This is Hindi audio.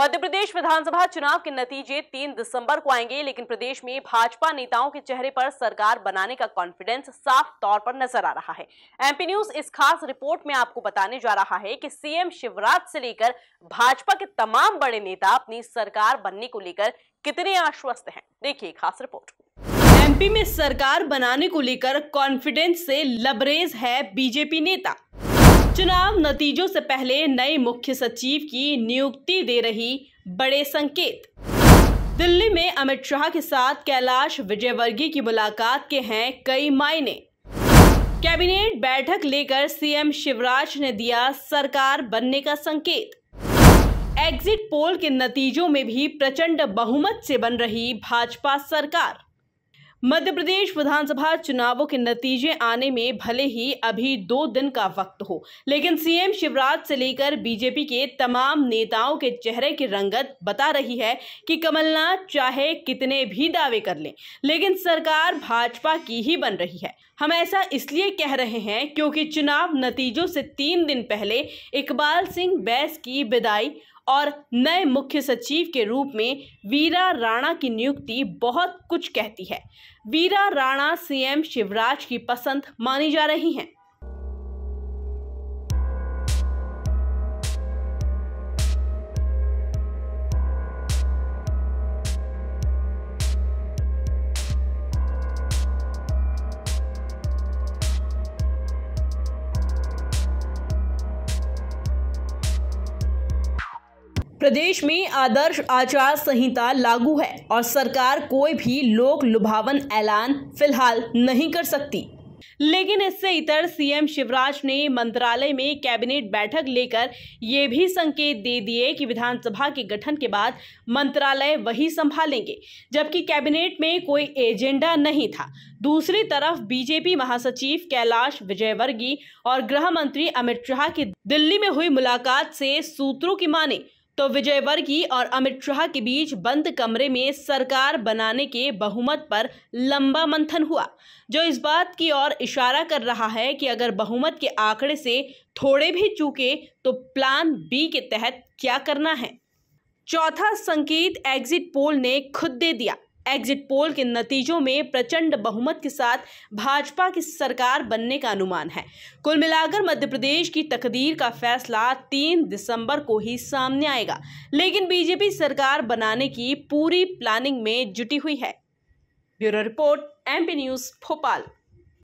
मध्य प्रदेश विधानसभा चुनाव के नतीजे 3 दिसंबर को आएंगे लेकिन प्रदेश में भाजपा नेताओं के चेहरे पर सरकार बनाने का कॉन्फिडेंस साफ तौर पर नजर आ रहा है एमपी न्यूज इस खास रिपोर्ट में आपको बताने जा रहा है कि सीएम शिवराज से लेकर भाजपा के तमाम बड़े नेता अपनी सरकार बनने को लेकर कितने आश्वस्त है देखिए खास रिपोर्ट एमपी में सरकार बनाने को लेकर कॉन्फिडेंस से लबरेज है बीजेपी नेता चुनाव नतीजों से पहले नए मुख्य सचिव की नियुक्ति दे रही बड़े संकेत दिल्ली में अमित शाह के साथ कैलाश विजयवर्गीय की मुलाकात के हैं कई मायने कैबिनेट बैठक लेकर सीएम शिवराज ने दिया सरकार बनने का संकेत एग्जिट पोल के नतीजों में भी प्रचंड बहुमत से बन रही भाजपा सरकार मध्य प्रदेश विधानसभा चुनावों के नतीजे आने में भले ही अभी दो दिन का वक्त हो लेकिन सीएम शिवराज से लेकर बीजेपी के तमाम नेताओं के चेहरे की रंगत बता रही है कि कमलनाथ चाहे कितने भी दावे कर लें लेकिन सरकार भाजपा की ही बन रही है हम ऐसा इसलिए कह रहे हैं क्योंकि चुनाव नतीजों से तीन दिन पहले इकबाल सिंह बैस की विदाई और नए मुख्य सचिव के रूप में वीरा राणा की नियुक्ति बहुत कुछ कहती है वीरा राणा सीएम शिवराज की पसंद मानी जा रही हैं प्रदेश में आदर्श आचार संहिता लागू है और सरकार कोई भी लोक लुभावन ऐलान फिलहाल नहीं कर सकती लेकिन इससे इतर सीएम शिवराज ने मंत्रालय में कैबिनेट बैठक लेकर ये भी संकेत दे दिए कि विधानसभा के गठन के बाद मंत्रालय वही संभालेंगे जबकि कैबिनेट में कोई एजेंडा नहीं था दूसरी तरफ बीजेपी महासचिव कैलाश विजयवर्गीय और गृह मंत्री अमित शाह की दिल्ली में हुई मुलाकात से सूत्रों की माने तो विजय वर्गीय और अमित शाह के बीच बंद कमरे में सरकार बनाने के बहुमत पर लंबा मंथन हुआ जो इस बात की ओर इशारा कर रहा है कि अगर बहुमत के आंकड़े से थोड़े भी चूके तो प्लान बी के तहत क्या करना है चौथा संकेत एग्जिट पोल ने खुद दे दिया एग्जिट पोल के नतीजों में प्रचंड बहुमत के साथ भाजपा की सरकार बनने का अनुमान है कुल मिलाकर मध्य प्रदेश की तकदीर का फैसला तीन दिसंबर को ही सामने आएगा लेकिन बीजेपी सरकार बनाने की पूरी प्लानिंग में जुटी हुई है bureau report MP news Bhopal